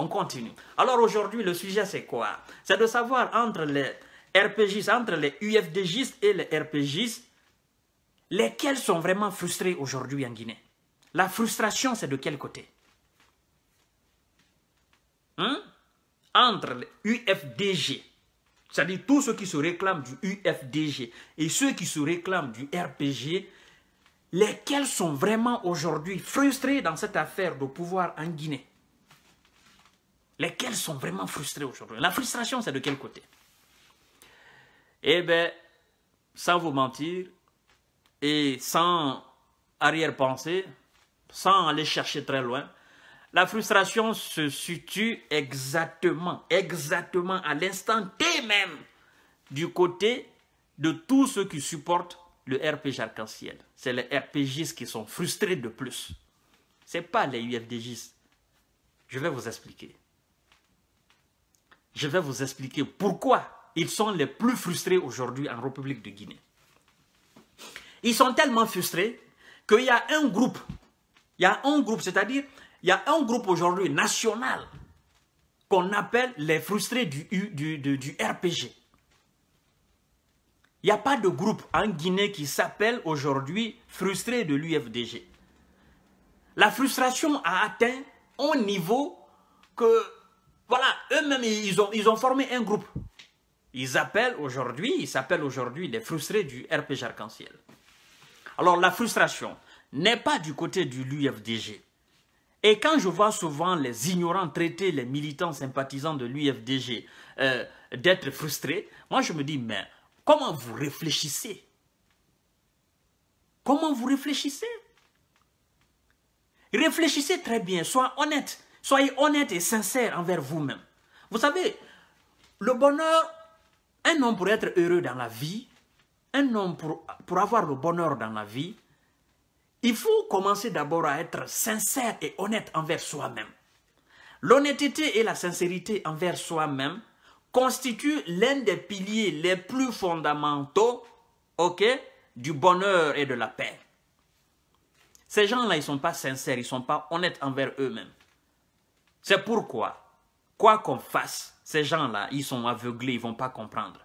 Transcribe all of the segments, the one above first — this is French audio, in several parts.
on continue. Alors aujourd'hui, le sujet, c'est quoi C'est de savoir entre les RPGistes, entre les UFDGistes et les RPGistes, lesquels sont vraiment frustrés aujourd'hui en Guinée. La frustration, c'est de quel côté hein? Entre les UFDG, c'est-à-dire tous ceux qui se réclament du UFDG et ceux qui se réclament du RPG, lesquels sont vraiment aujourd'hui frustrés dans cette affaire de pouvoir en Guinée lesquels sont vraiment frustrés aujourd'hui. La frustration, c'est de quel côté Eh bien, sans vous mentir, et sans arrière-pensée, sans aller chercher très loin, la frustration se situe exactement, exactement à l'instant T même du côté de tous ceux qui supportent le RPG arc-en-ciel. C'est les rpgs qui sont frustrés de plus. Ce n'est pas les UFDGistes. Je vais vous expliquer. Je vais vous expliquer pourquoi ils sont les plus frustrés aujourd'hui en République de Guinée. Ils sont tellement frustrés qu'il y a un groupe, il y a un groupe, c'est-à-dire il y a un groupe aujourd'hui national qu'on appelle les frustrés du, du, du RPG. Il n'y a pas de groupe en Guinée qui s'appelle aujourd'hui frustrés de l'UFDG. La frustration a atteint un niveau que voilà, eux-mêmes, ils ont, formé un groupe. Ils appellent aujourd'hui, ils s'appellent aujourd'hui les frustrés du RPG Arc-en-Ciel. Alors la frustration n'est pas du côté de l'UFDG. Et quand je vois souvent les ignorants traiter les militants sympathisants de l'UFDG euh, d'être frustrés, moi je me dis, mais comment vous réfléchissez Comment vous réfléchissez Réfléchissez très bien, soyez honnête. Soyez honnête et sincère envers vous-même. Vous savez, le bonheur, un homme pour être heureux dans la vie, un homme pour, avoir le bonheur dans la vie, il faut commencer d'abord à être sincère et honnête envers soi-même. L'honnêteté et la sincérité envers soi-même constituent l'un des piliers les plus fondamentaux ok, du bonheur et de la paix. Ces gens-là, ils ne sont pas sincères, ils ne sont pas honnêtes envers eux-mêmes. C'est pourquoi, quoi qu'on fasse, ces gens-là, ils sont aveuglés, ils ne vont pas comprendre.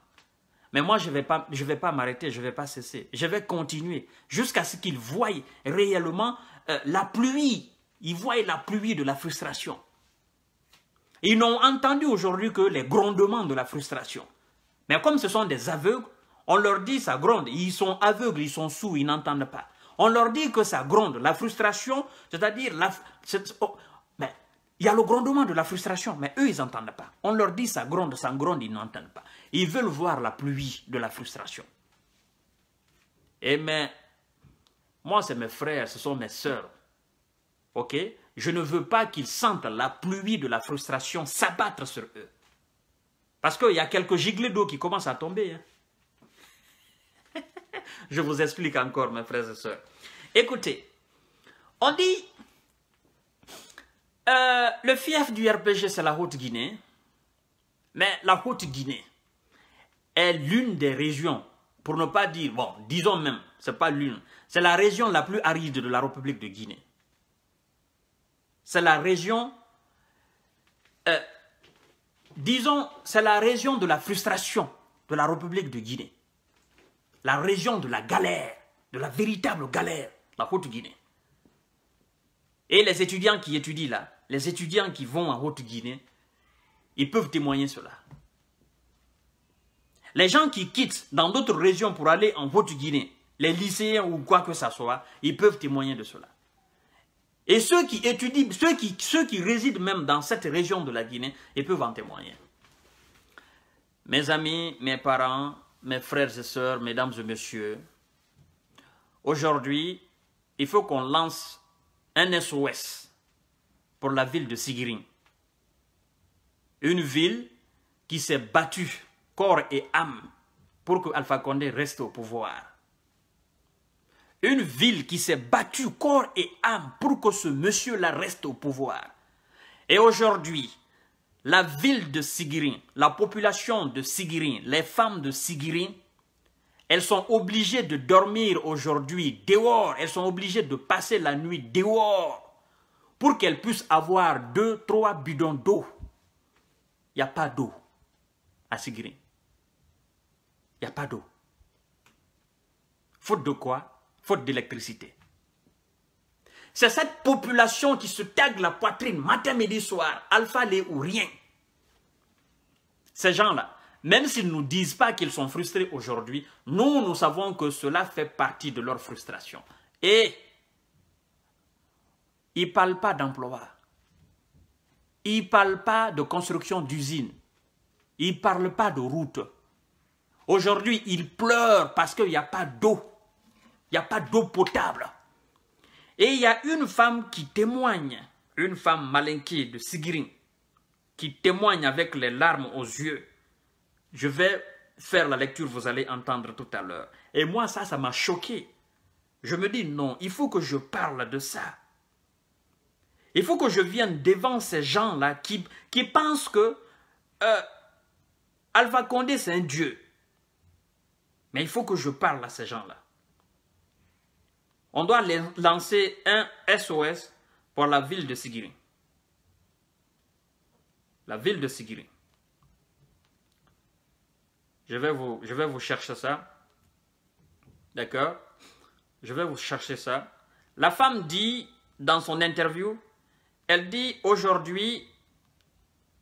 Mais moi, je ne vais pas, je vais pas m'arrêter, je ne vais pas cesser. Je vais continuer jusqu'à ce qu'ils voient réellement euh, la pluie. Ils voient la pluie de la frustration. Ils n'ont entendu aujourd'hui que les grondements de la frustration. Mais comme ce sont des aveugles, on leur dit ça gronde. Ils sont aveugles, ils sont sourds, ils n'entendent pas. On leur dit que ça gronde. La frustration, c'est-à-dire... La, oh, il y a le grondement de la frustration, mais eux, ils n'entendent pas. On leur dit ça gronde, ça gronde, ils n'entendent pas. Ils veulent voir la pluie de la frustration. Et eh, mais, moi, c'est mes frères, ce sont mes sœurs. OK Je ne veux pas qu'ils sentent la pluie de la frustration s'abattre sur eux. Parce qu'il y a quelques giglets d'eau qui commencent à tomber. Hein. Je vous explique encore, mes frères et sœurs. Écoutez, on dit euh, le fief du RPG, c'est la Haute-Guinée. Mais la Haute-Guinée est l'une des régions, pour ne pas dire, bon, disons même, c'est pas l'une, c'est la région la plus aride de la République de Guinée. C'est la région, euh, disons, c'est la région de la frustration de la République de Guinée. La région de la galère, de la véritable galère, la Haute-Guinée. Et les étudiants qui étudient là, les étudiants qui vont en Haute-Guinée, ils peuvent témoigner cela. Les gens qui quittent dans d'autres régions pour aller en Haute-Guinée, les lycéens ou quoi que ce soit, ils peuvent témoigner de cela. Et ceux qui étudient, ceux qui, ceux qui résident même dans cette région de la Guinée, ils peuvent en témoigner. Mes amis, mes parents, mes frères et sœurs, mesdames et messieurs, aujourd'hui, il faut qu'on lance un SOS pour la ville de Sigirin. Une ville qui s'est battue corps et âme pour que Alpha Condé reste au pouvoir. Une ville qui s'est battue corps et âme pour que ce monsieur-là reste au pouvoir. Et aujourd'hui, la ville de Sigirin, la population de Sigirin, les femmes de Sigirin, elles sont obligées de dormir aujourd'hui dehors. Elles sont obligées de passer la nuit dehors pour qu'elle puisse avoir deux, trois bidons d'eau. Il n'y a pas d'eau à Sigrin. Il n'y a pas d'eau. Faute de quoi Faute d'électricité. C'est cette population qui se tague la poitrine matin, midi, soir, alpha, lait ou rien. Ces gens-là, même s'ils ne nous disent pas qu'ils sont frustrés aujourd'hui, nous, nous savons que cela fait partie de leur frustration. Et il ne parle pas d'emploi. Il ne parle pas de construction d'usines. Il ne parle pas de routes. Aujourd'hui, il pleure parce qu'il n'y a pas d'eau. Il n'y a pas d'eau potable. Et il y a une femme qui témoigne, une femme malinquée de Sigrin, qui témoigne avec les larmes aux yeux. Je vais faire la lecture, vous allez entendre tout à l'heure. Et moi, ça, ça m'a choqué. Je me dis non, il faut que je parle de ça. Il faut que je vienne devant ces gens-là qui, qui, pensent que euh, Alpha Condé, c'est un dieu. Mais il faut que je parle à ces gens-là. On doit lancer un SOS pour la ville de Sigiri. La ville de Sigiri. Je vais vous, je vais vous chercher ça. D'accord Je vais vous chercher ça. La femme dit dans son interview elle dit aujourd'hui,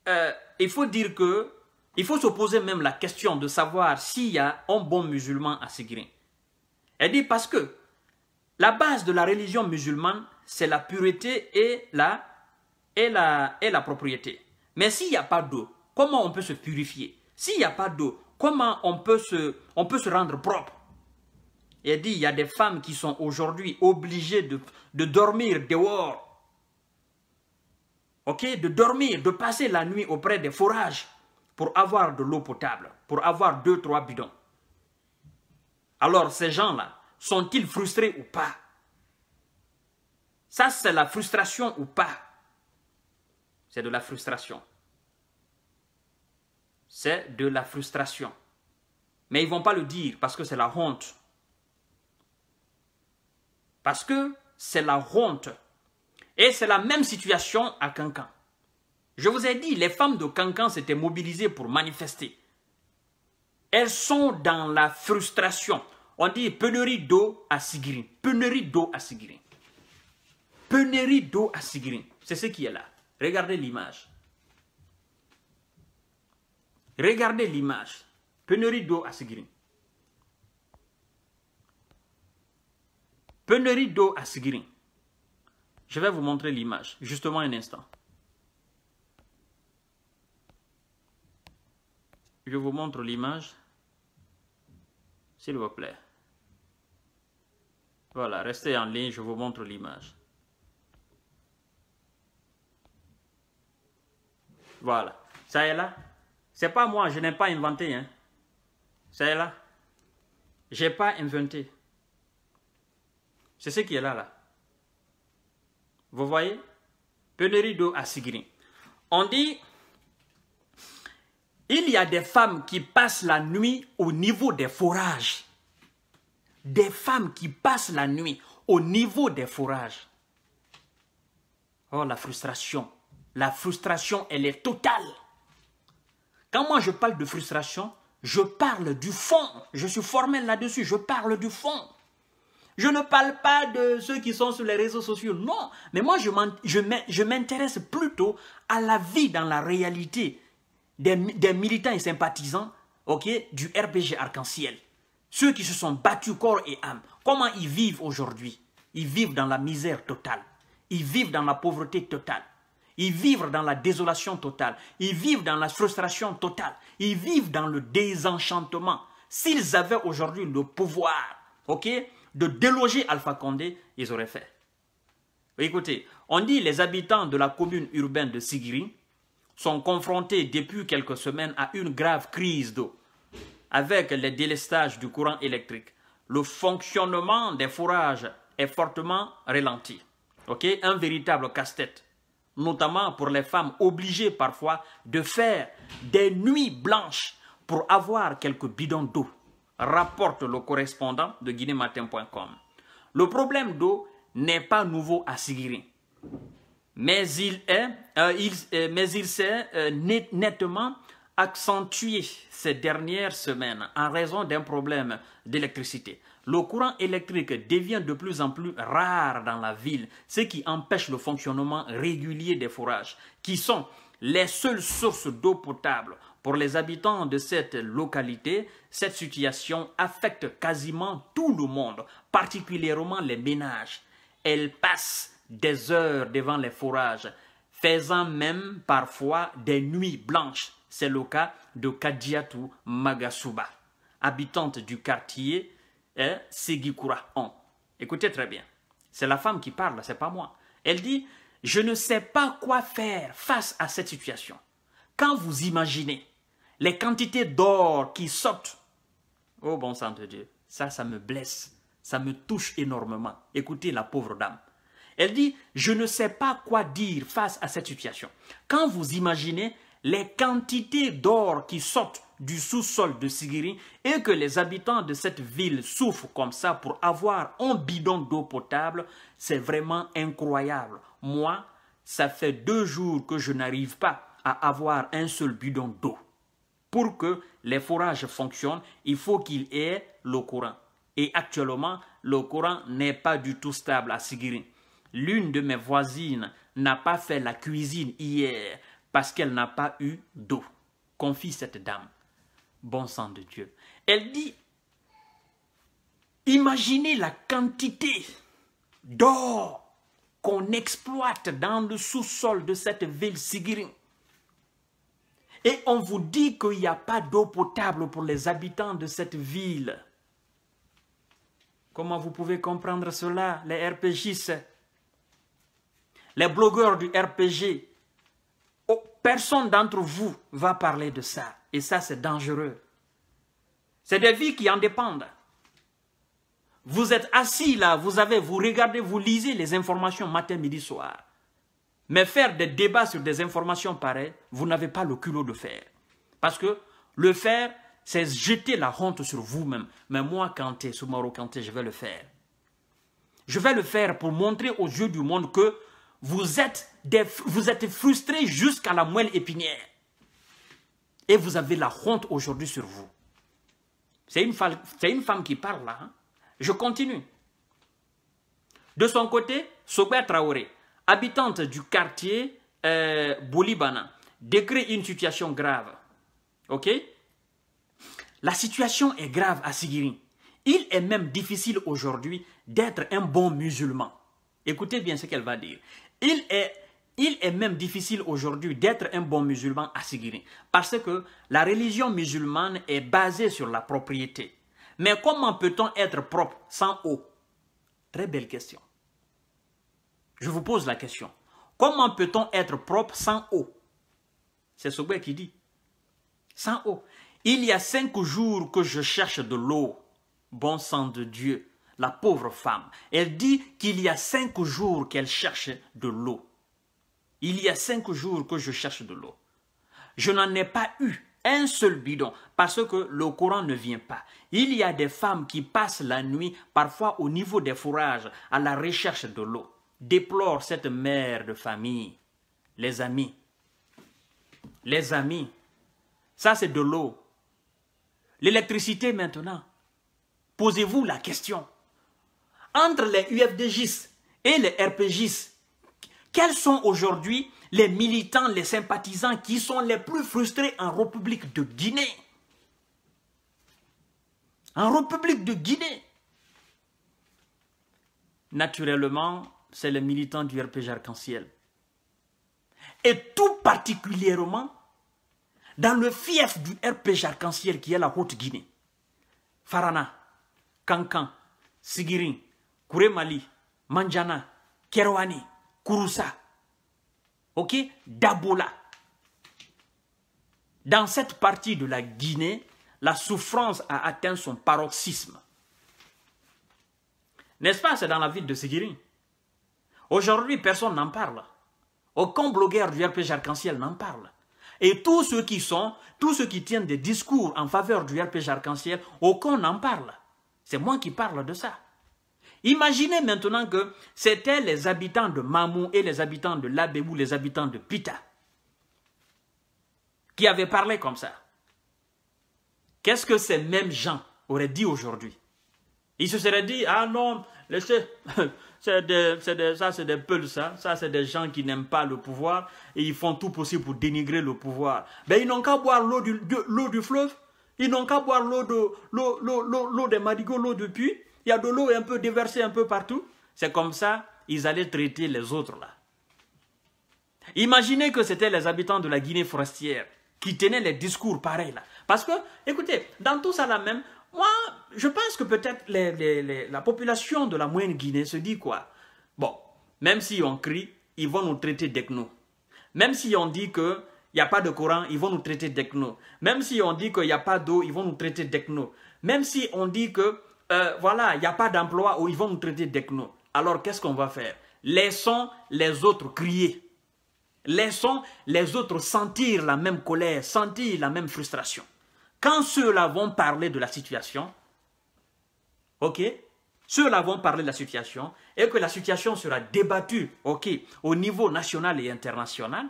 euh, il faut dire que, il faut se poser même la question de savoir s'il y a un bon musulman à Sigrin. Elle dit parce que la base de la religion musulmane, c'est la pureté et la, et la, et la propriété. Mais s'il n'y a pas d'eau, comment on peut se purifier S'il n'y a pas d'eau, comment on peut, se, on peut se rendre propre elle dit, il y a des femmes qui sont aujourd'hui obligées de, de dormir dehors ok, de dormir, de passer la nuit auprès des forages pour avoir de l'eau potable, pour avoir deux, trois bidons. Alors ces gens-là, sont-ils frustrés ou pas Ça, c'est la frustration ou pas C'est de la frustration. C'est de la frustration. Mais ils ne vont pas le dire parce que c'est la honte. Parce que c'est la honte et c'est la même situation à Cancan. Je vous ai dit, les femmes de Cancan s'étaient mobilisées pour manifester. Elles sont dans la frustration. On dit pénurie d'eau à Sigurine. Pénurie d'eau à Sigrin. Pénurie d'eau à Sigrin. C'est ce qui est là. Regardez l'image. Regardez l'image. Pénurie d'eau à Sigurine. Pénurie d'eau à Sigrin. Je vais vous montrer l'image, justement un instant. Je vous montre l'image, s'il vous plaît. Voilà, restez en ligne, je vous montre l'image. Voilà, ça est là. C'est pas moi, je n'ai pas inventé. Hein. Ça est là. n'ai pas inventé. C'est ce qui est là, là. Vous voyez Pénurie d'eau à On dit, il y a des femmes qui passent la nuit au niveau des forages. Des femmes qui passent la nuit au niveau des forages. Oh, la frustration. La frustration, elle est totale. Quand moi je parle de frustration, je parle du fond. Je suis formel là-dessus, je parle du fond. Je ne parle pas de ceux qui sont sur les réseaux sociaux, non. Mais moi, je m'intéresse plutôt à la vie dans la réalité des, militants et sympathisants ok, du RPG Arc-en-Ciel. Ceux qui se sont battus corps et âme, comment ils vivent aujourd'hui Ils vivent dans la misère totale. Ils vivent dans la pauvreté totale. Ils vivent dans la désolation totale. Ils vivent dans la frustration totale. Ils vivent dans le désenchantement. S'ils avaient aujourd'hui le pouvoir, ok de déloger Alpha Condé, ils auraient fait. Écoutez, on dit les habitants de la commune urbaine de Sigiri sont confrontés depuis quelques semaines à une grave crise d'eau. Avec les délestages du courant électrique, le fonctionnement des fourrages est fortement ralenti. Ok, Un véritable casse-tête, notamment pour les femmes obligées parfois de faire des nuits blanches pour avoir quelques bidons d'eau rapporte le correspondant de guinématin.com. Le problème d'eau n'est pas nouveau à Sigiri, euh, euh, mais il s'est euh, nettement accentué ces dernières semaines en raison d'un problème d'électricité. Le courant électrique devient de plus en plus rare dans la ville, ce qui empêche le fonctionnement régulier des forages, qui sont les seules sources d'eau potable pour les habitants de cette localité, cette situation affecte quasiment tout le monde, particulièrement les ménages. Elles passent des heures devant les forages, faisant même parfois des nuits blanches. C'est le cas de Kadiatou Magasuba, habitante du quartier eh, hein, Segikura On. Écoutez très bien, c'est la femme qui parle, c'est pas moi. Elle dit « Je ne sais pas quoi faire face à cette situation. Quand vous imaginez les quantités d'or qui sortent. Oh bon sang de Dieu, ça, ça me blesse, ça me touche énormément. Écoutez la pauvre dame. Elle dit, je ne sais pas quoi dire face à cette situation. Quand vous imaginez les quantités d'or qui sortent du sous-sol de Sigiri et que les habitants de cette ville souffrent comme ça pour avoir un bidon d'eau potable, c'est vraiment incroyable. Moi, ça fait deux jours que je n'arrive pas à avoir un seul bidon d'eau. Pour que les forages fonctionnent, il faut qu'il ait le courant. Et actuellement, le courant n'est pas du tout stable à Sigiri. L'une de mes voisines n'a pas fait la cuisine hier parce qu'elle n'a pas eu d'eau. Confie cette dame. Bon sang de Dieu. Elle dit, imaginez la quantité d'or qu'on exploite dans le sous-sol de cette ville Sigiri. Et on vous dit qu'il n'y a pas d'eau potable pour les habitants de cette ville. Comment vous pouvez comprendre cela, les RPGistes Les blogueurs du RPG oh, Personne d'entre vous va parler de ça. Et ça, c'est dangereux. C'est des vies qui en dépendent. Vous êtes assis là, vous avez, vous regardez, vous lisez les informations matin, midi, soir. Mais faire des débats sur des informations pareilles, vous n'avez pas le culot de faire. Parce que le faire, c'est jeter la honte sur vous-même. Mais moi, Kanté, Soumaro Kanté, je vais le faire. Je vais le faire pour montrer aux yeux du monde que vous êtes, vous êtes frustrés jusqu'à la moelle épinière. Et vous avez la honte aujourd'hui sur vous. C'est une, femme qui parle là. Hein. Je continue. De son côté, Sober Traoré, habitante du quartier euh, décrit une situation grave. OK La situation est grave à Sigiri. Il est même difficile aujourd'hui d'être un bon musulman. Écoutez bien ce qu'elle va dire. Il est, il est même difficile aujourd'hui d'être un bon musulman à Sigiri parce que la religion musulmane est basée sur la propriété. Mais comment peut-on être propre sans eau Très belle question. Je vous pose la question. Comment peut-on être propre sans eau C'est que qui dit. Sans eau. Il y a cinq jours que je cherche de l'eau. Bon sang de Dieu. La pauvre femme. Elle dit qu'il y a cinq jours qu'elle cherche de l'eau. Il y a cinq jours que je cherche de l'eau. Je n'en ai pas eu un seul bidon parce que le courant ne vient pas. Il y a des femmes qui passent la nuit parfois au niveau des fourrages à la recherche de l'eau déplore cette mère de famille, les amis. Les amis, ça c'est de l'eau. L'électricité maintenant. Posez-vous la question. Entre les UFDGs et les RPGs, quels sont aujourd'hui les militants, les sympathisants qui sont les plus frustrés en République de Guinée En République de Guinée Naturellement, c'est les militants du RPG Arc-en-Ciel. Et tout particulièrement dans le fief du RPG Arc-en-Ciel qui est la Haute-Guinée. Farana, Kankan, Sigirin, Kuremali, Manjana, Kerouani, Kurusa, ok, Dabola. Dans cette partie de la Guinée, la souffrance a atteint son paroxysme. N'est-ce pas, c'est dans la ville de Sigiri. Aujourd'hui, personne n'en parle. Aucun blogueur du RPG Arc-en-Ciel n'en parle. Et tous ceux qui sont, tous ceux qui tiennent des discours en faveur du RPG Arc-en-Ciel, aucun n'en parle. C'est moi qui parle de ça. Imaginez maintenant que c'était les habitants de Mamou et les habitants de Labéou, les habitants de Pita qui avaient parlé comme ça. Qu'est-ce que ces mêmes gens auraient dit aujourd'hui Ils se seraient dit, ah non, laissez, ça c'est des peuls, ça c'est des gens qui n'aiment pas le pouvoir et ils font tout possible pour dénigrer le pouvoir. Mais ben, ils n'ont qu'à boire l'eau du, l'eau du fleuve, ils n'ont qu'à boire l'eau de, l'eau, l'eau, des marigots, l'eau du puits. Il y a de l'eau un peu déversée un peu partout. C'est comme ça, ils allaient traiter les autres là. Imaginez que c'était les habitants de la Guinée forestière qui tenaient les discours pareils là. Parce que, écoutez, dans tout ça là même, moi, je pense que peut-être la population de la moyenne Guinée se dit quoi Bon, même si on crie, ils vont nous traiter d'ecno. Même si on dit qu'il n'y a pas de courant, ils vont nous traiter d'ECNO. Même si on dit qu'il n'y a pas d'eau, ils vont nous traiter d'ecno. Même si on dit que, euh, voilà, il n'y a pas d'emploi, ils vont nous traiter d'ECNO. Alors, qu'est-ce qu'on va faire Laissons les autres crier. Laissons les autres sentir la même colère, sentir la même frustration. Quand ceux-là vont parler de la situation, OK Ceux-là vont parler de la situation et que la situation sera débattue, OK, au niveau national et international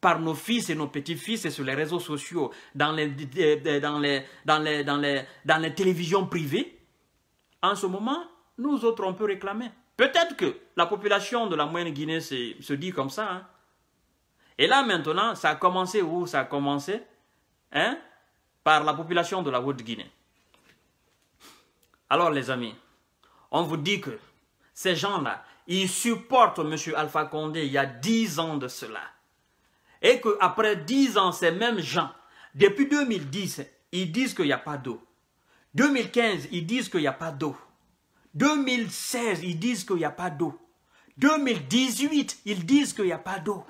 par nos fils et nos petits-fils et sur les réseaux sociaux, dans les, euh, dans dans dans dans les télévisions privées. En ce moment, nous autres, on peut réclamer. Peut-être que la population de la moyenne Guinée se, dit comme ça. Hein. Et là, maintenant, ça a commencé où Ça a commencé hein, par la population de la Haute-Guinée. Alors les amis, on vous dit que ces gens-là, ils supportent M. Alpha Condé il y a 10 ans de cela. Et qu'après 10 ans, ces mêmes gens, depuis 2010, ils disent qu'il n'y a pas d'eau. 2015, ils disent qu'il n'y a pas d'eau. 2016, ils disent qu'il n'y a pas d'eau. 2018, ils disent qu'il n'y a pas d'eau.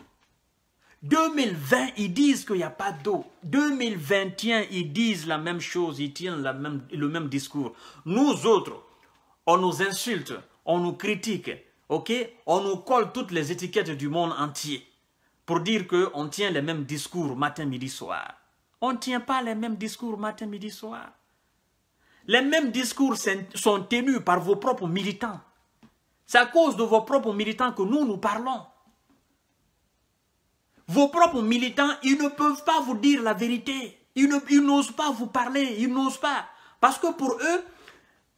2020, ils disent qu'il n'y a pas d'eau. 2021, ils disent la même chose, ils tiennent le même discours. Nous autres, on nous insulte, on nous critique, ok On nous colle toutes les étiquettes du monde entier pour dire qu'on tient les mêmes discours matin, midi, soir. On ne tient pas les mêmes discours matin, midi, soir. Les mêmes discours sont tenus par vos propres militants. C'est à cause de vos propres militants que nous, nous parlons. Vos propres militants, ils ne peuvent pas vous dire la vérité. Ils n'osent pas vous parler, ils n'osent pas. Parce que pour eux,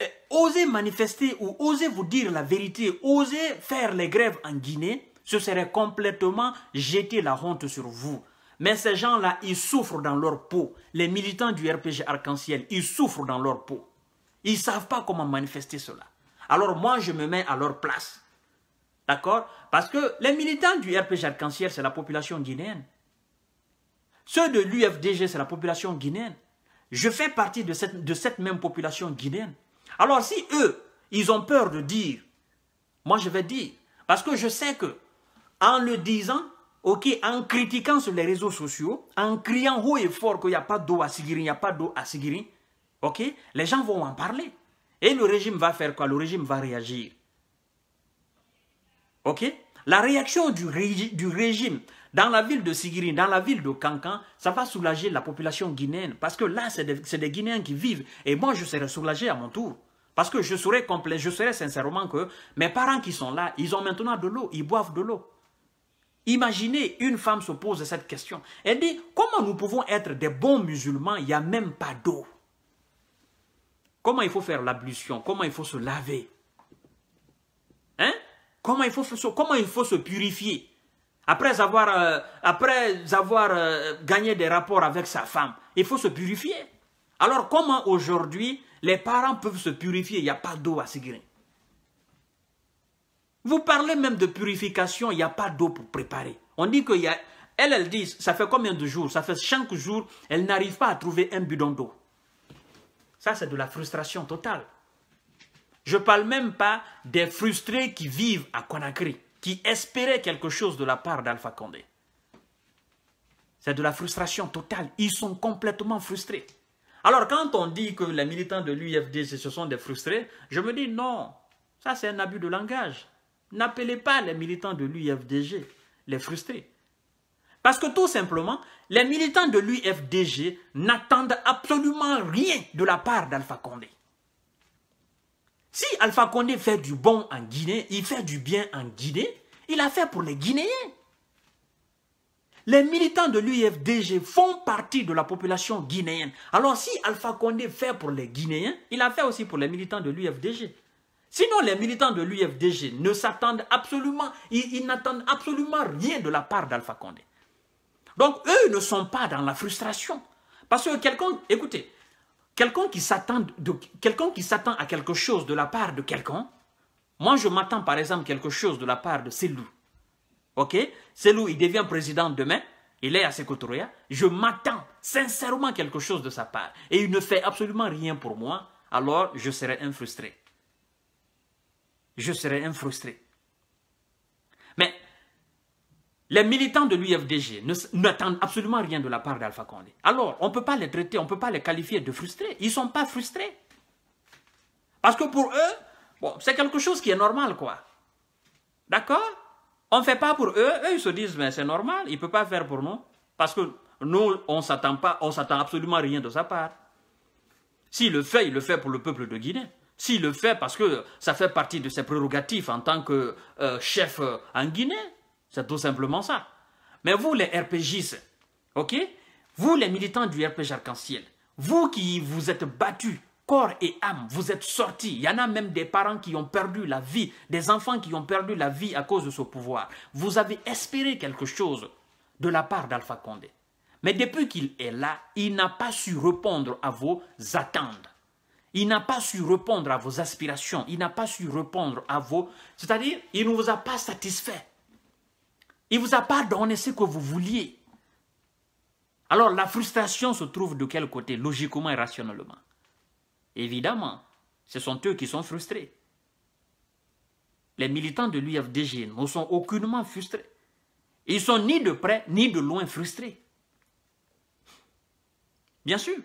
eh, oser manifester ou oser vous dire la vérité, oser faire les grèves en Guinée, ce serait complètement jeter la honte sur vous. Mais ces gens-là, ils souffrent dans leur peau. Les militants du RPG Arc-en-Ciel, ils souffrent dans leur peau. Ils ne savent pas comment manifester cela. Alors moi, je me mets à leur place. D'accord Parce que les militants du RPG Arc-en-Ciel, c'est la population guinéenne. Ceux de l'UFDG, c'est la population guinéenne. Je fais partie de cette, même population guinéenne. Alors si eux, ils ont peur de dire, moi je vais dire, parce que je sais que en le disant, ok, en critiquant sur les réseaux sociaux, en criant haut et fort qu'il n'y a pas d'eau à Sigiri, il n'y a pas d'eau à Sigiri, ok, les gens vont en parler. Et le régime va faire quoi Le régime va réagir. La réaction du, du, régime dans la ville de Sigiri, dans la ville de Kankan, ça va soulager la population guinéenne. Parce que là, c'est des, des, Guinéens qui vivent. Et moi, je serai soulagé à mon tour. Parce que je serai complet, je serai sincèrement que mes parents qui sont là, ils ont maintenant de l'eau, ils boivent de l'eau. Imaginez, une femme se pose cette question. Elle dit, comment nous pouvons être des bons musulmans, il n'y a même pas d'eau Comment il faut faire l'ablution Comment il faut se laver Hein Comment il faut, comment se purifier après avoir, euh, après avoir euh, gagné des rapports avec sa femme Il faut se purifier. Alors comment aujourd'hui les parents peuvent se purifier Il n'y a pas d'eau à guérir. Vous parlez même de purification, il n'y a pas d'eau pour préparer. On dit qu'il y a... Elle, elle dit, ça fait combien de jours Ça fait chaque jours, elle n'arrive pas à trouver un bidon d'eau. Ça, c'est de la frustration totale. Je ne parle même pas des frustrés qui vivent à Conakry, qui espéraient quelque chose de la part d'Alpha Condé. C'est de la frustration totale. Ils sont complètement frustrés. Alors quand on dit que les militants de l'UFDG ce sont des frustrés, je me dis non, ça c'est un abus de langage. N'appelez pas les militants de l'UFDG les frustrés. Parce que tout simplement, les militants de l'UFDG n'attendent absolument rien de la part d'Alpha Condé. Si Alpha Condé fait du bon en Guinée, il fait du bien en Guinée, il a fait pour les Guinéens. Les militants de l'UFDG font partie de la population guinéenne. Alors si Alpha Condé fait pour les Guinéens, il a fait aussi pour les militants de l'UFDG. Sinon, les militants de l'UFDG ne s'attendent absolument, ils, ils n'attendent absolument rien de la part d'Alpha Condé. Donc, eux ne sont pas dans la frustration. Parce que quelqu'un, écoutez, quelqu'un qui s'attend à quelque chose de la part de quelqu'un, moi je m'attends par exemple quelque chose de la part de Selou. OK Selou, il devient président demain, il est à côtés, je m'attends sincèrement quelque chose de sa part et il ne fait absolument rien pour moi, alors je serai un frustré. Je serai un frustré. Les militants de l'UFDG n'attendent absolument rien de la part d'Alpha Condé. Alors, on ne peut pas les traiter, on ne peut pas les qualifier de frustrés. Ils ne sont pas frustrés. Parce que pour eux, bon, c'est quelque chose qui est normal, quoi. D'accord On ne fait pas pour eux. Eux, ils se disent, mais c'est normal, il ne peut pas faire pour nous. Parce que nous, on ne s'attend pas, on s'attend absolument rien de sa part. S'il le fait, il le fait pour le peuple de Guinée. S'il le fait parce que ça fait partie de ses prérogatives en tant que euh, chef euh, en Guinée. C'est tout simplement ça. Mais vous, les RPGistes, ok Vous, les militants du RPG Arc-en-Ciel, vous qui vous êtes battus corps et âme, vous êtes sortis. Il y en a même des parents qui ont perdu la vie, des enfants qui ont perdu la vie à cause de ce pouvoir. Vous avez espéré quelque chose de la part d'Alpha Condé. Mais depuis qu'il est là, il n'a pas su répondre à vos attentes. Il n'a pas su répondre à vos aspirations. Il n'a pas su répondre à vos... C'est-à-dire, il ne vous a pas satisfait. Il ne vous a pas donné ce que vous vouliez. Alors la frustration se trouve de quel côté, logiquement et rationnellement Évidemment, ce sont eux qui sont frustrés. Les militants de l'UFDG ne sont aucunement frustrés. Ils sont ni de près ni de loin frustrés. Bien sûr,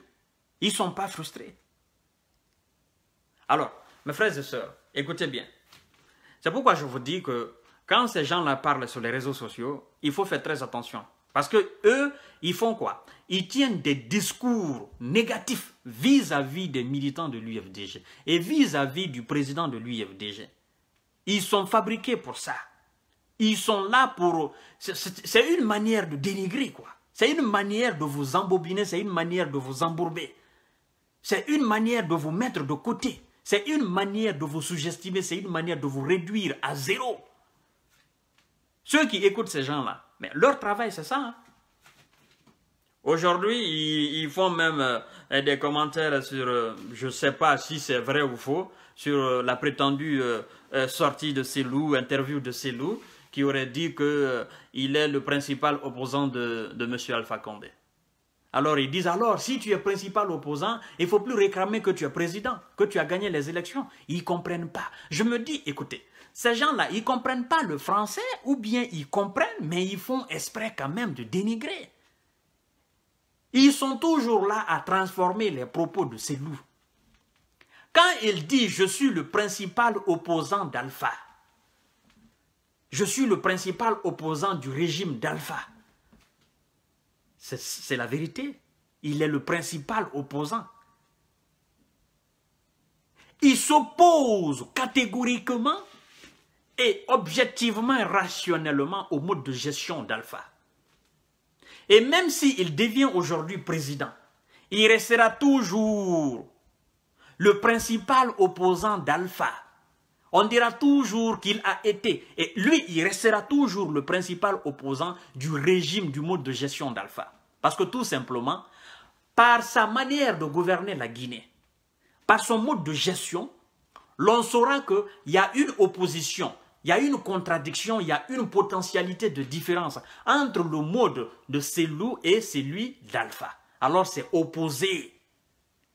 ils ne sont pas frustrés. Alors, mes frères et sœurs, écoutez bien. C'est pourquoi je vous dis que quand ces gens-là parlent sur les réseaux sociaux, il faut faire très attention. Parce que eux, ils font quoi Ils tiennent des discours négatifs vis-à-vis des militants de l'UFDG et vis-à-vis -vis du président de l'UFDG. Ils sont fabriqués pour ça. Ils sont là pour... C'est une manière de dénigrer, quoi. C'est une manière de vous embobiner, c'est une manière de vous embourber. C'est une manière de vous mettre de côté. C'est une manière de vous sous-estimer, c'est une manière de vous réduire à zéro. Ceux qui écoutent ces gens-là, mais leur travail, c'est ça. Hein. Aujourd'hui, ils, font même euh, des commentaires sur, euh, je ne sais pas si c'est vrai ou faux, sur euh, la prétendue sortie de ces loups, interview de ces loups, qui aurait dit qu'il est le principal opposant de, de M. Alpha Condé. Alors ils disent alors, si tu es principal opposant, il ne faut plus réclamer que tu es président, que tu as gagné les élections. Ils ne comprennent pas. Je me dis, écoutez, ces gens-là, ils ne comprennent pas le français, ou bien ils comprennent, mais ils font exprès quand même de dénigrer. Ils sont toujours là à transformer les propos de ces loups. Quand il dit « je suis le principal opposant d'Alpha »,« je suis le principal opposant du régime d'Alpha », c'est la vérité. Il est le principal opposant. Il s'oppose catégoriquement et objectivement, rationnellement au mode de gestion d'Alpha. Et même s'il devient aujourd'hui président, il restera toujours le principal opposant d'Alpha. On dira toujours qu'il a été, et lui, il restera toujours le principal opposant du régime, du mode de gestion d'Alpha. Parce que tout simplement, par sa manière de gouverner la Guinée, par son mode de gestion, l'on saura qu'il y a une opposition il y a une contradiction, il y a une potentialité de différence entre le mode de loups et celui d'Alpha. Alors c'est opposé.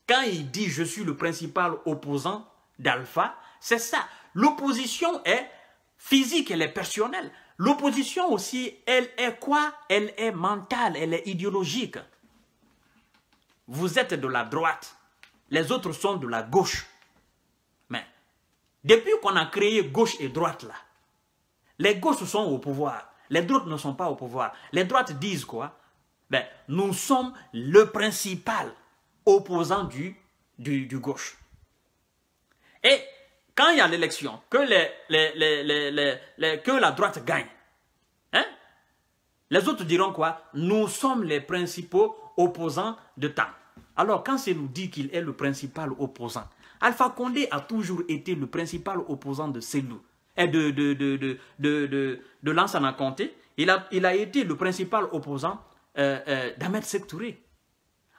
Quand il dit je suis le principal opposant d'Alpha, c'est ça. L'opposition est physique, elle est personnelle. L'opposition aussi, elle est quoi Elle est mentale, elle est idéologique. Vous êtes de la droite, les autres sont de la gauche. Depuis qu'on a créé gauche et droite là, les gauches sont au pouvoir, les droites ne sont pas au pouvoir. Les droites disent quoi ben, Nous sommes le principal opposant du, du, gauche. Et quand il y a l'élection, que, la droite gagne, hein? les autres diront quoi Nous sommes les principaux opposants de temps. Alors quand c'est nous dit qu'il est le principal opposant, Alpha Condé a toujours été le principal opposant de Selou, de, de, de, de, de, Lansana Conté. Il a, il a été le principal opposant euh, euh d'Ahmed Sektouré.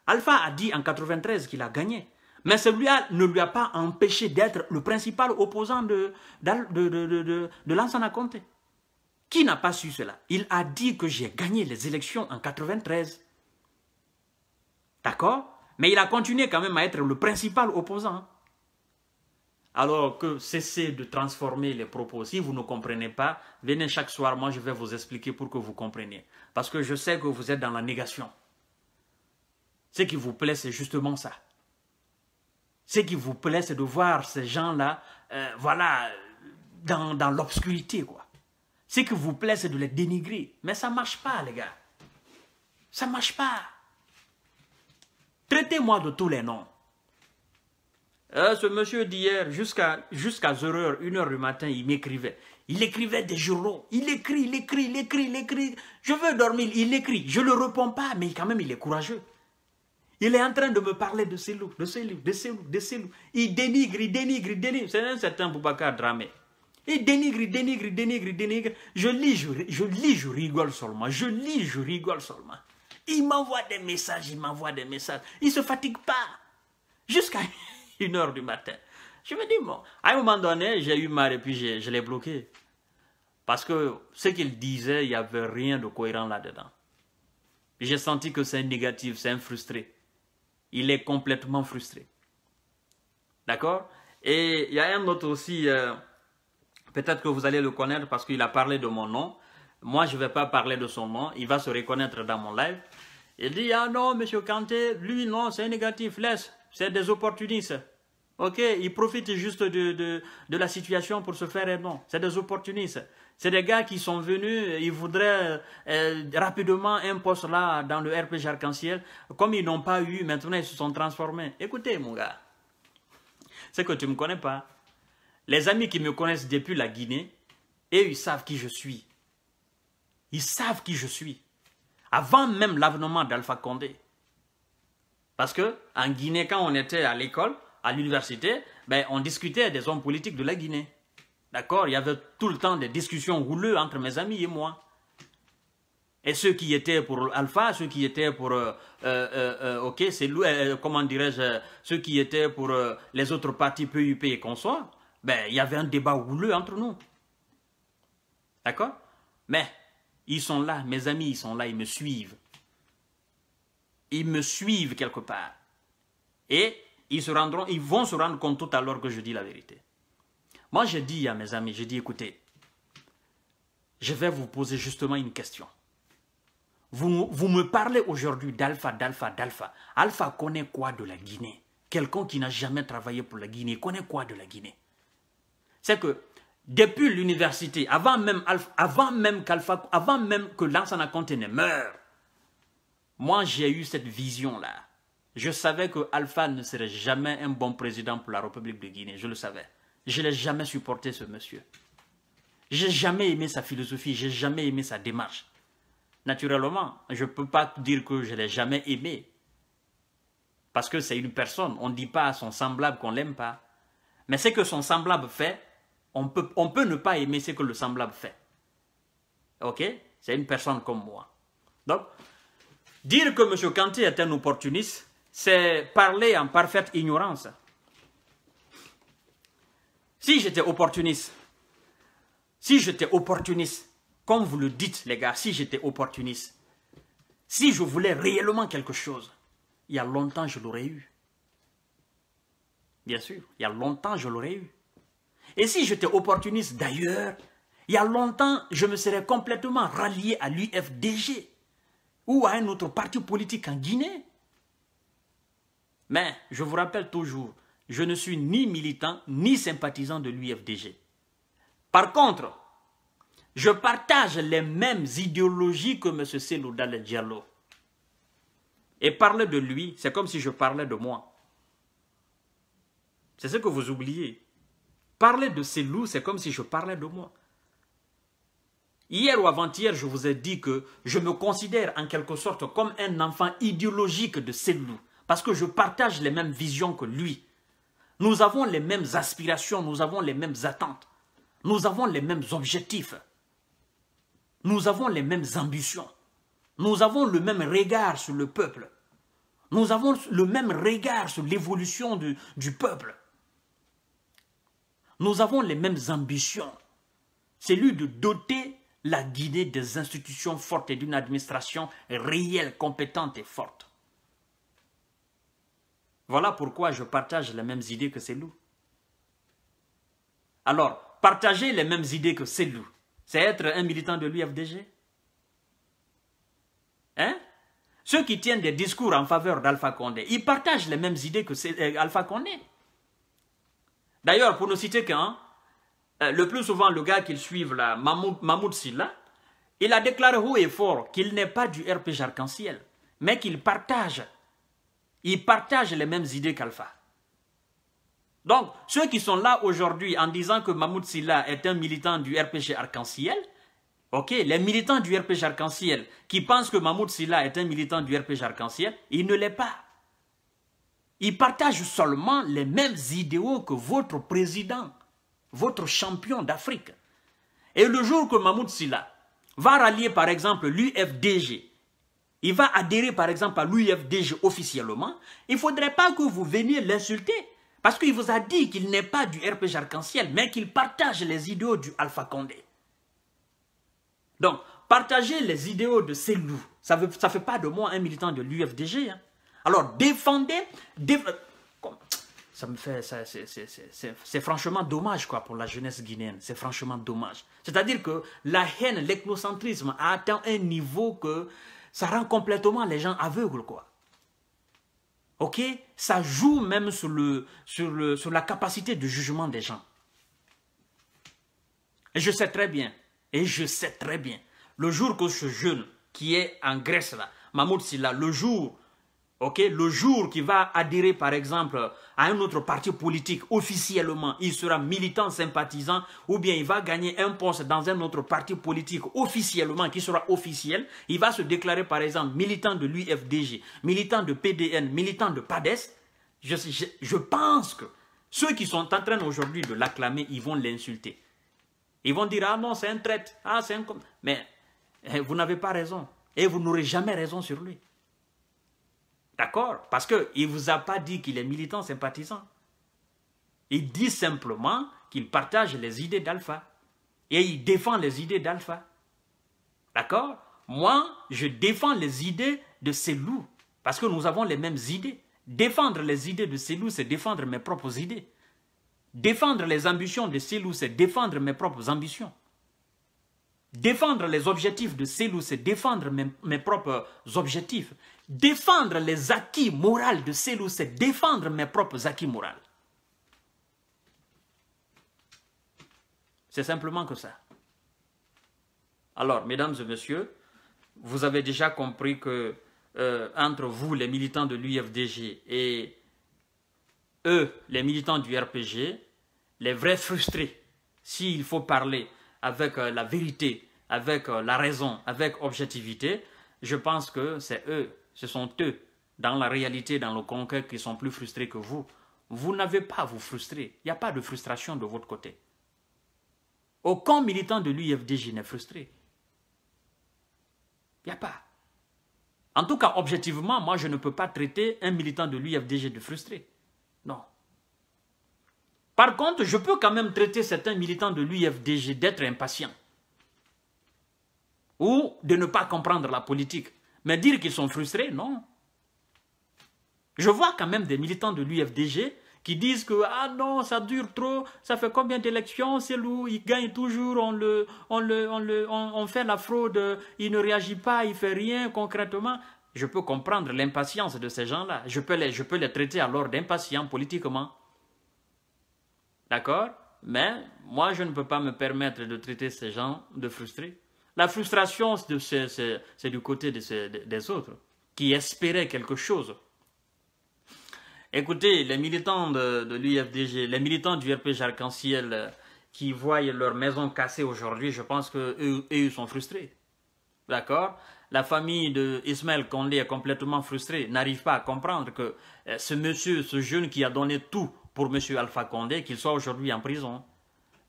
Alpha a dit en 1993 qu'il a gagné. Mais celui-là ne lui a pas empêché d'être le principal opposant de, de, Lansana Conté. Qui n'a pas su cela Il a dit que j'ai gagné les élections en 1993. D'accord mais il a continué quand même à être le principal opposant. Alors que cessez de transformer les propos. Si vous ne comprenez pas, venez chaque soir, moi je vais vous expliquer pour que vous compreniez. Parce que je sais que vous êtes dans la négation. Ce qui vous plaît, c'est justement ça. Ce qui vous plaît, c'est de voir ces gens-là, euh, voilà, dans, dans l'obscurité, quoi. Ce qui vous plaît, c'est de les dénigrer. Mais ça ne marche pas, les gars. Ça ne marche pas. Traitez-moi de tous les noms. Euh, ce monsieur d'hier, jusqu'à jusqu'à 0h, 1h du matin, il m'écrivait. Il écrivait des journaux. Il écrit, il écrit, il écrit, il écrit. Je veux dormir, il écrit. Je ne le réponds pas, mais quand même, il est courageux. Il est en train de me parler de ses loups, de ses loups, de ses loups, de loups. Il dénigre, il dénigre, il dénigre. C'est un certain Boubacar Dramé. Il dénigre, il dénigre, il dénigre, il dénigre. Je lis, je lis, je rigole seulement. Je lis, je rigole seulement. Il m'envoie des messages, il m'envoie des messages. Il ne se fatigue pas. Jusqu'à une heure du matin. Je me dis, bon, à un moment donné, j'ai eu marre et puis je, l'ai bloqué. Parce que ce qu'il disait, il n'y avait rien de cohérent là-dedans. J'ai senti que c'est négatif, c'est frustré. Il est complètement frustré. D'accord Et il y a un autre aussi, euh, peut-être que vous allez le connaître parce qu'il a parlé de mon nom. Moi, je ne vais pas parler de son nom. Il va se reconnaître dans mon live. Il dit, ah non, monsieur Kanté, lui, non, c'est négatif, laisse, c'est des opportunistes. Ok, il profite juste de, de, la situation pour se faire un nom. C'est des opportunistes. C'est des gars qui sont venus, ils voudraient euh, rapidement un poste là dans le RPG arc-en-ciel. Comme ils n'ont pas eu, maintenant ils se sont transformés. Écoutez mon gars, c'est que tu ne me connais pas. Les amis qui me connaissent depuis la Guinée, et ils savent qui je suis. Ils savent qui je suis avant même l'avènement d'Alpha Condé. Parce que en Guinée, quand on était à l'école, à l'université, ben, on discutait des hommes politiques de la Guinée. D'accord Il y avait tout le temps des discussions rouleuses entre mes amis et moi. Et ceux qui étaient pour Alpha, ceux qui étaient pour, euh, euh, euh, ok, c'est comment dirais-je, ceux qui étaient pour les autres partis PUP et consorts, ben, il y avait un débat houleux entre nous. D'accord Mais ils sont là, mes amis, ils sont là, ils me suivent. Ils me suivent quelque part. Et ils, se rendront, ils vont se rendre compte tout à l'heure que je dis la vérité. Moi, j'ai dit à mes amis, j'ai dit, écoutez, je vais vous poser justement une question. Vous, vous me parlez aujourd'hui d'alpha, d'alpha, d'alpha. Alpha connaît quoi de la Guinée Quelqu'un qui n'a jamais travaillé pour la Guinée connaît quoi de la Guinée C'est que depuis l'université, avant même, avant même, qu'Alpha, avant même que Lansana Conte ne meure, moi j'ai eu cette vision-là. Je savais que Alpha ne serait jamais un bon président pour la République de Guinée, je le savais. Je n'ai jamais supporté ce monsieur. J'ai jamais aimé sa philosophie, j'ai jamais aimé sa démarche. Naturellement, je ne peux pas dire que je l'ai jamais aimé. Parce que c'est une personne, on ne dit pas à son semblable qu'on l'aime pas. Mais ce que son semblable fait, on peut, on peut ne pas aimer ce que le semblable fait. Ok C'est une personne comme moi. Donc, dire que M. Kanté est un opportuniste, c'est parler en parfaite ignorance. Si j'étais opportuniste, si j'étais opportuniste, comme vous le dites les gars, si j'étais opportuniste, si je voulais réellement quelque chose, il y a longtemps je l'aurais eu. Bien sûr, il y a longtemps je l'aurais eu. Et si j'étais opportuniste d'ailleurs, il y a longtemps, je me serais complètement rallié à l'UFDG ou à un autre parti politique en Guinée. Mais je vous rappelle toujours, je ne suis ni militant ni sympathisant de l'UFDG. Par contre, je partage les mêmes idéologies que M. Selou Diallo. Et parler de lui, c'est comme si je parlais de moi. C'est ce que vous oubliez. Parler de ces loups, c'est comme si je parlais de moi. Hier ou avant-hier, je vous ai dit que je me considère en quelque sorte comme un enfant idéologique de ces loups, parce que je partage les mêmes visions que lui. Nous avons les mêmes aspirations, nous avons les mêmes attentes, nous avons les mêmes objectifs, nous avons les mêmes ambitions, nous avons le même regard sur le peuple, nous avons le même regard sur l'évolution du, du peuple nous avons les mêmes ambitions. C'est lui de doter la Guinée des institutions fortes et d'une administration réelle, compétente et forte. Voilà pourquoi je partage les mêmes idées que loups. Alors, partager les mêmes idées que loups, c'est être un militant de l'UFDG Hein Ceux qui tiennent des discours en faveur d'Alpha Condé, ils partagent les mêmes idées que euh, Alpha Condé. D'ailleurs, pour ne citer qu'un, euh, le plus souvent, le gars qu'ils suivent, là, Mahmoud, Mahmoud Silla, il a déclaré haut et fort qu'il n'est pas du RPG arc-en-ciel, mais qu'il partage. Il partage les mêmes idées qu'Alpha. Donc, ceux qui sont là aujourd'hui en disant que Mahmoud Silla est un militant du RPG arc-en-ciel, ok, les militants du RPG arc-en-ciel qui pensent que Mahmoud Silla est un militant du RPG arc-en-ciel, il ne l'est pas. Il partage seulement les mêmes idéaux que votre président, votre champion d'Afrique. Et le jour que Mahmoud Silla va rallier par exemple l'UFDG, il va adhérer par exemple à l'UFDG officiellement, il ne faudrait pas que vous veniez l'insulter. Parce qu'il vous a dit qu'il n'est pas du RPG arc-en-ciel, mais qu'il partage les idéaux du Alpha Condé. Donc, partager les idéaux de ces loups, ça ne fait pas de moi un militant de l'UFDG. Hein. Alors, défendez... Ça me fait... C'est franchement dommage, quoi, pour la jeunesse guinéenne. C'est franchement dommage. C'est-à-dire que la haine, l'ethnocentrisme a atteint un niveau que ça rend complètement les gens aveugles, quoi. Ok Ça joue même sur, le, sur, le, sur la capacité de jugement des gens. Et je sais très bien, et je sais très bien, le jour que ce jeune qui est en Grèce, là, Mahmoud Silla, le jour Ok, Le jour qui va adhérer, par exemple, à un autre parti politique officiellement, il sera militant sympathisant ou bien il va gagner un poste dans un autre parti politique officiellement qui sera officiel. Il va se déclarer, par exemple, militant de l'UFDG, militant de PDN, militant de PADES. Je, je, pense que ceux qui sont en train aujourd'hui de l'acclamer, ils vont l'insulter. Ils vont dire, ah non, c'est un traître, ah c'est un... Mais eh, vous n'avez pas raison et vous n'aurez jamais raison sur lui. D'accord Parce qu'il ne vous a pas dit qu'il est militant sympathisant. Il dit simplement qu'il partage les idées d'Alpha. Et il défend les idées d'Alpha. D'accord Moi, je défends les idées de ces loups. Parce que nous avons les mêmes idées. Défendre les idées de ces loups, c'est défendre mes propres idées. Défendre les ambitions de ces loups, c'est défendre mes propres ambitions. Défendre les objectifs de ces loups, c'est défendre mes, mes propres objectifs. Défendre les acquis moraux de celles-là, c'est défendre mes propres acquis moraux. C'est simplement que ça. Alors, mesdames et messieurs, vous avez déjà compris que euh, entre vous, les militants de l'UFDG, et eux, les militants du RPG, les vrais frustrés, s'il faut parler avec euh, la vérité, avec euh, la raison, avec objectivité, je pense que c'est eux ce sont eux, dans la réalité, dans le concret, qui sont plus frustrés que vous. Vous n'avez pas à vous frustrer. Il n'y a pas de frustration de votre côté. Aucun militant de l'UFDG n'est frustré. Il n'y a pas. En tout cas, objectivement, moi, je ne peux pas traiter un militant de l'UFDG de frustré. Non. Par contre, je peux quand même traiter certains militants de l'UFDG d'être impatients ou de ne pas comprendre la politique. Mais dire qu'ils sont frustrés, non. Je vois quand même des militants de l'UFDG qui disent que ah non, ça dure trop, ça fait combien d'élections, c'est lourd, il gagne toujours, on, le, on, le, le, fait la fraude, il ne réagit pas, il ne fait rien concrètement. Je peux comprendre l'impatience de ces gens-là. Je, peux les, je peux les traiter alors d'impatients politiquement. D'accord Mais moi, je ne peux pas me permettre de traiter ces gens de frustrés. La frustration, c'est du côté des autres qui espéraient quelque chose. Écoutez, les militants de, l'UFDG, les militants du RPG Arc-en-Ciel euh, qui voient leur maison cassée aujourd'hui, je pense qu'eux eux sont frustrés. D'accord La famille de Kondé est complètement frustrée, n'arrive pas à comprendre que euh, ce monsieur, ce jeune qui a donné tout pour monsieur Alpha Condé, qu'il soit aujourd'hui en prison.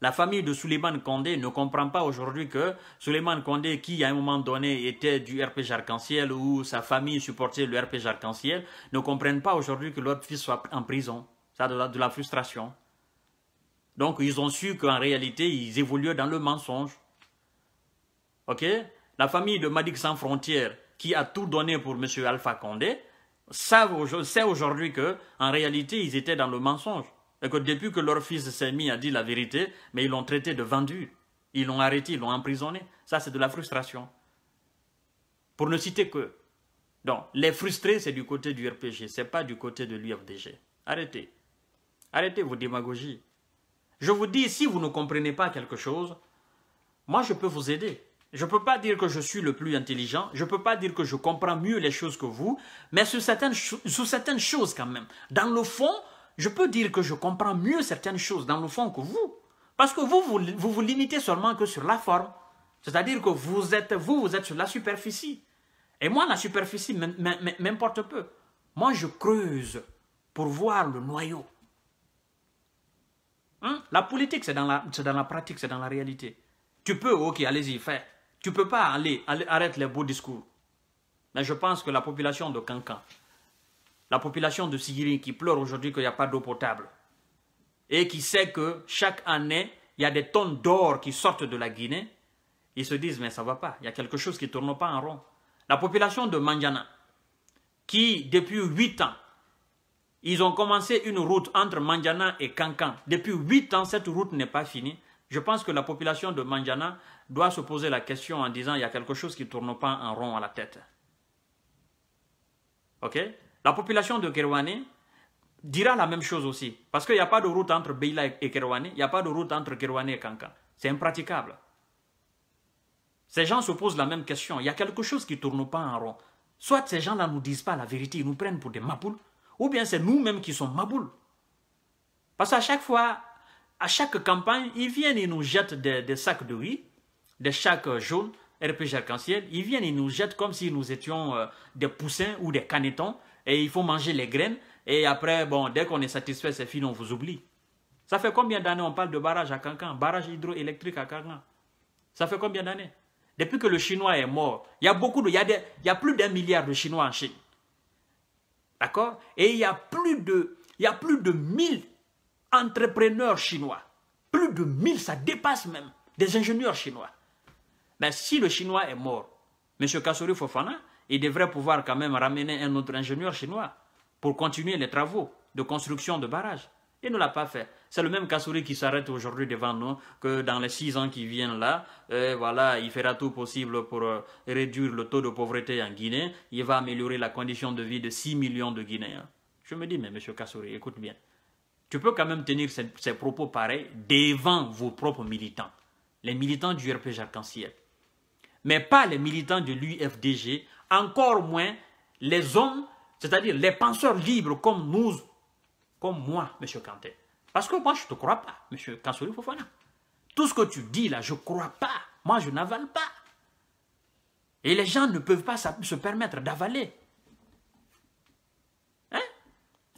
La famille de Suleiman Condé ne comprend pas aujourd'hui que Suleiman Condé, qui à un moment donné était du RPG Arc-en-Ciel ou sa famille supportait le RPG Arc-en-Ciel, ne comprennent pas aujourd'hui que leur fils soit en prison. Ça a de la, frustration. Donc ils ont su qu'en réalité, ils évoluaient dans le mensonge. Ok La famille de Madik Sans Frontières, qui a tout donné pour M. Alpha Condé, savent, sait aujourd'hui que en réalité, ils étaient dans le mensonge. Et que depuis que leur fils s'est mis à dire la vérité, mais ils l'ont traité de vendu. Ils l'ont arrêté, ils l'ont emprisonné. Ça, c'est de la frustration. Pour ne citer que. Donc, les frustrés, c'est du côté du RPG, c'est pas du côté de l'UFDG. Arrêtez. Arrêtez vos démagogies. Je vous dis, si vous ne comprenez pas quelque chose, moi, je peux vous aider. Je ne peux pas dire que je suis le plus intelligent, je ne peux pas dire que je comprends mieux les choses que vous, mais sur certaines choses quand même. Dans le fond, je peux dire que je comprends mieux certaines choses dans le fond que vous. Parce que vous, vous vous, limitez seulement que sur la forme. C'est-à-dire que vous êtes, vous, êtes sur la superficie. Et moi, la superficie m'importe peu. Moi, je creuse pour voir le noyau. Hein? La politique, c'est dans, la, dans la pratique, c'est dans la réalité. Tu peux, ok, allez-y, fais. Tu peux pas aller, aller, arrête les beaux discours. Mais je pense que la population de Cancan, la population de Sigiri qui pleure aujourd'hui qu'il n'y a pas d'eau potable et qui sait que chaque année, il y a des tonnes d'or qui sortent de la Guinée, ils se disent, mais ça ne va pas, il y a quelque chose qui ne tourne pas en rond. La population de Mandjana, qui depuis 8 ans, ils ont commencé une route entre Mandjana et Kankan. Depuis 8 ans, cette route n'est pas finie. Je pense que la population de Mandjana doit se poser la question en disant, il y a quelque chose qui ne tourne pas en rond à la tête. OK la population de Kerouané dira la même chose aussi. Parce qu'il n'y a pas de route entre Beila et Kerouané, il n'y a pas de route entre Kerouané et Kankan. C'est impraticable. Ces gens se posent la même question. Il y a quelque chose qui ne tourne pas en rond. Soit ces gens-là ne nous disent pas la vérité, ils nous prennent pour des maboules, ou bien c'est nous-mêmes qui sommes maboules. Parce qu'à chaque fois, à chaque campagne, ils viennent, et nous jettent des, sacs de riz, des sacs jaunes, RPG arc-en-ciel. Ils viennent, et nous jettent comme si nous étions euh, des poussins ou des canetons et il faut manger les graines. Et après, bon, dès qu'on est satisfait, c'est fini, on vous oublie. Ça fait combien d'années on parle de barrage à Cancan, barrage hydroélectrique à Kankan Ça fait combien d'années Depuis que le Chinois est mort, il y a beaucoup de, il y a, il y a plus d'un milliard de Chinois en Chine. D'accord Et il y a plus de, il y a plus de 1000 entrepreneurs chinois. Plus de 1000, ça dépasse même des ingénieurs chinois. Mais si le Chinois est mort, M. Kassori Fofana, il devrait pouvoir quand même ramener un autre ingénieur chinois pour continuer les travaux de construction de barrages. Il ne l'a pas fait. C'est le même Kassouri qui s'arrête aujourd'hui devant nous, que dans les six ans qui viennent là, euh, voilà, il fera tout possible pour euh, réduire le taux de pauvreté en Guinée. Il va améliorer la condition de vie de 6 millions de Guinéens. Je me dis, mais monsieur Kassouri, écoute bien. Tu peux quand même tenir ces, propos pareils devant vos propres militants. Les militants du RPG Arc-en-Ciel. Mais pas les militants de l'UFDG encore moins les hommes, c'est-à-dire les penseurs libres comme nous, comme moi, M. Kanté. Parce que moi, je ne te crois pas, M. Kassouli Fofana. Tout ce que tu dis là, je ne crois pas. Moi, je n'avale pas. Et les gens ne peuvent pas se permettre d'avaler. Hein?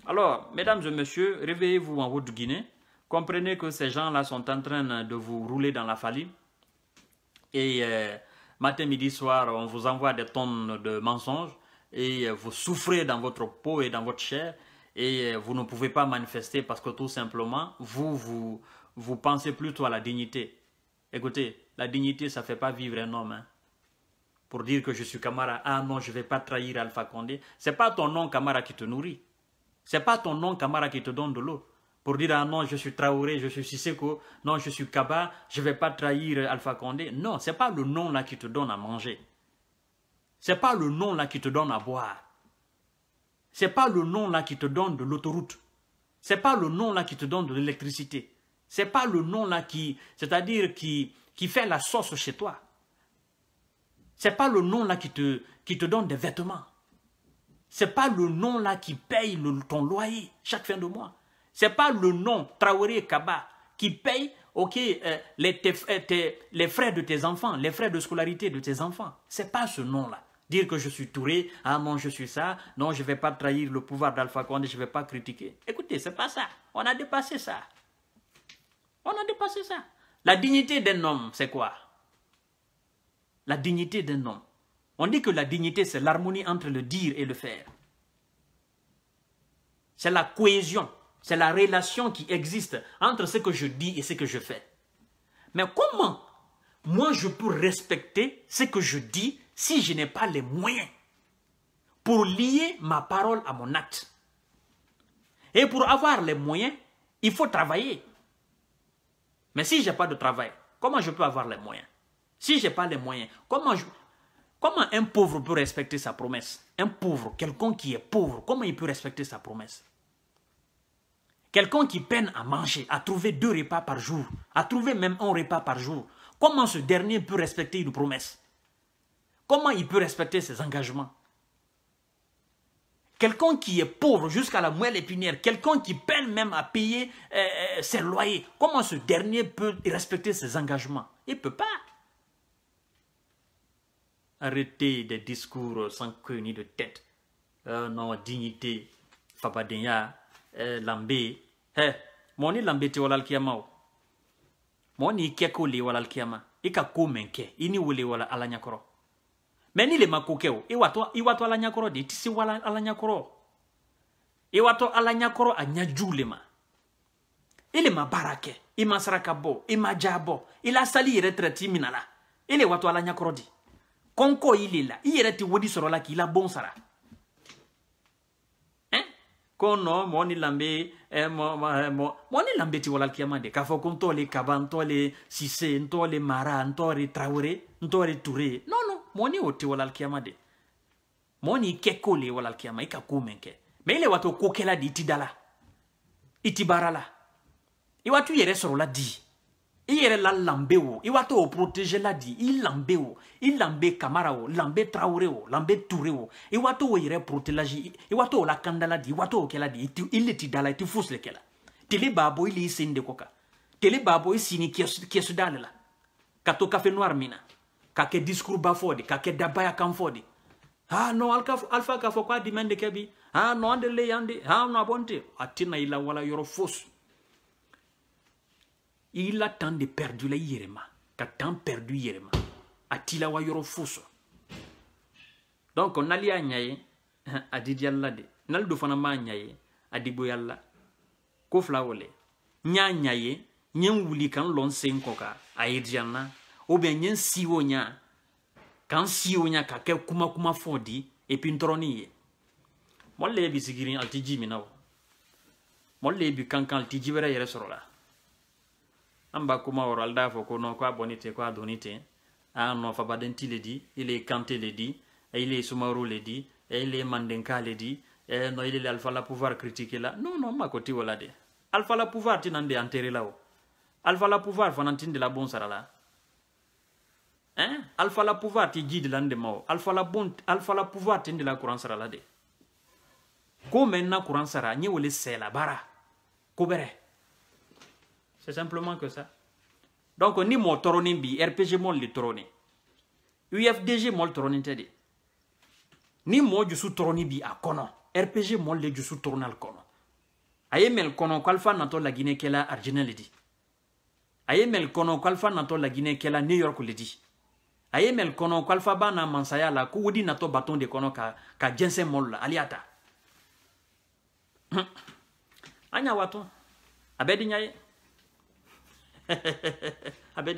Alors, mesdames et messieurs, réveillez-vous en Haute-Guinée. Comprenez que ces gens-là sont en train de vous rouler dans la farine. Et euh, matin, midi, soir, on vous envoie des tonnes de mensonges et vous souffrez dans votre peau et dans votre chair et vous ne pouvez pas manifester parce que tout simplement, vous, vous, vous pensez plutôt à la dignité. Écoutez, la dignité, ça ne fait pas vivre un homme. Hein. Pour dire que je suis Camara, ah non, je ne vais pas trahir Alpha Condé. Ce n'est pas ton nom Camara qui te nourrit. Ce n'est pas ton nom Camara qui te donne de l'eau pour dire ah non, je suis Traoré, je suis Siseko, non, je suis Kaba, je ne vais pas trahir Alpha Condé. Non, ce n'est pas le nom là qui te donne à manger. Ce n'est pas le nom là qui te donne à boire. Ce n'est pas le nom là qui te donne de l'autoroute. Ce n'est pas le nom là qui te donne de l'électricité. Ce n'est pas le nom là qui, c'est-à-dire qui, qui fait la sauce chez toi. Ce n'est pas le nom là qui te, qui te donne des vêtements. Ce n'est pas le nom là qui paye ton loyer chaque fin de mois n'est pas le nom Traoré Kaba qui paye ok, euh, euh, les, frais de tes enfants, les frais de scolarité de tes enfants. Ce n'est pas ce nom-là. Dire que je suis Touré, ah non, je suis ça, non, je ne vais pas trahir le pouvoir d'Alpha Condé, je ne vais pas critiquer. Écoutez, ce n'est pas ça. On a dépassé ça. On a dépassé ça. La dignité d'un homme, c'est quoi La dignité d'un homme. On dit que la dignité, c'est l'harmonie entre le dire et le faire. C'est la cohésion c'est la relation qui existe entre ce que je dis et ce que je fais. Mais comment moi je peux respecter ce que je dis si je n'ai pas les moyens pour lier ma parole à mon acte Et pour avoir les moyens, il faut travailler. Mais si je n'ai pas de travail, comment je peux avoir les moyens Si je n'ai pas les moyens, comment, comment un pauvre peut respecter sa promesse Un pauvre, quelqu'un qui est pauvre, comment il peut respecter sa promesse Quelqu'un qui peine à manger, à trouver deux repas par jour, à trouver même un repas par jour, comment ce dernier peut respecter une promesse Comment il peut respecter ses engagements Quelqu'un qui est pauvre jusqu'à la moelle épinière, quelqu'un qui peine même à payer euh, euh, ses loyers, comment ce dernier peut respecter ses engagements Il ne peut pas. Arrêtez des discours sans queue ni de tête. Euh, non, dignité, Dénia. Eh, lambi he eh, moni lambi ti wala alikiyama o mɔni i kɛko wala alikiyama ika ka ko mɛn kɛ wala ala ɲakɔrɔ meni le makuke o i watɔ i watɔ ala ɲakɔrɔ di tisi wala ala ɲakɔrɔ i watɔ ala ɲakɔrɔ a ɲajuw le ma i le ma baara kɛ i sali yɛrɛ tɛrɛti mina la i le ala ɲakɔrɔ di konko ile la ile ti wodi sɔrɔ la k'i la bon sara ko nɔ mɔɔ ni lanbe eh, mɔɔ eh, ni lanbe ti walalkiyama de k'a fɔ ko n tɔ le kaba n tɔ le sise n tɔ le mara n tɔ le tarawere n tɔ le ture non non mɔɔ ni o ti walalkiyama de mɔɔ ni kɛ ko le ye walalkiyama i ka ko mɛn kɛ mɛ i le wato kokɛla di i ti da la i ti baara la i watu yɛrɛ sɔrɔla di i yɛrɛ la lanbe o i watɔ o protégé la di i lanbe o i lanbe kamara o lanbe traore o lanbe ture o i watɔ o yɛrɛ protélage i watɔ o la kandala di i watɔ o kɛla di i le ti da la i ti fosi le kɛla tele b'a bɔ i le i sen de kɔ kan tele b'a bɔ i sini kɛsuda le la ka to kafe noir min na ka kɛ discours ba fɔ de ka kɛ dabaya kan fɔ de ah non alpha k'a fɔ k'a dimɛn de kɛ bi ah non an de le yan de ah non a bɔ n te a tɛna i la wala yɔrɔ fosi i la tan de perdu la i yɛrɛ ma ka tan perdu i yɛrɛ ma a t'i la wa yɔrɔ fo sɔrɔ donc n'ale y'a ɲa ye a didiyalila de n'ale do fana m'a ɲa ye a diboyalila ko fila wale n y'a ɲa ye n ye n wuli ka n lɔ n sen kɔ kan a yediyanna ou bien n ye n si o ɲa ka n si o ɲa ka kɛ kuma kuma fɔ di et puis n tɔrɔni ye mɔli le ye bi sigiri ali ti ji min na o mɔli le ye bi kankan ali ti ji wɛrɛ yɛrɛ sɔrɔ la Amba kuma wɔrɔ ali d'a kwa ko nɔn ko a fa tɛ le di il kante le di il est le il mandenka le di eh, non il est alpha la pouvoir critiquer la non non mako ti wala de alpha la pouvoir ti nan la o alpha la pouvoir fa tin de la bon sara la hein alpha la pouvoir ti guide lande alpha la bon alpha la pouvoir tin de la courant sara la de ko menna courant sara nye wole sela bara ko bere c'est simplement que ça. donc ni mon tɔɔrɔnin rpg mon le ufdg Mol tɔɔrɔnin tɛ ni mɔɔ sous Tronib à à rpg mɔl le jusu tɔɔrɔnal kɔnɔ a la Guinée kɔnɔ kalifa natɔ laginɛkɛla arginɛ le Kono, a ye mɛl kɔnɔ kalifa new york le di a Kono mɛl kɔnɔ na mansaya la Koudi, wodi baton de Kono, ka, ka jɛnsɛ mɔl la waton. a Ah ben,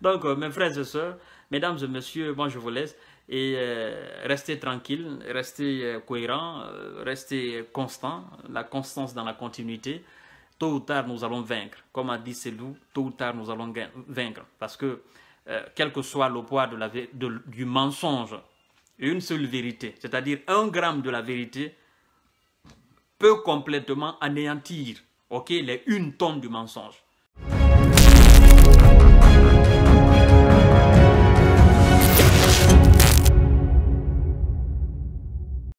Donc, euh, mes frères et sœurs, mesdames et messieurs, moi je vous laisse. Et euh, restez tranquille, restez euh, cohérent, restez constant. La constance dans la continuité. Tôt ou tard, nous allons vaincre. Comme a dit Selou, tôt ou tard, nous allons vaincre. Parce que, quel que soit le poids du mensonge, une seule vérité, c'est-à-dire un gramme de la vérité, peut complètement anéantir ok, les une tonne du mensonge.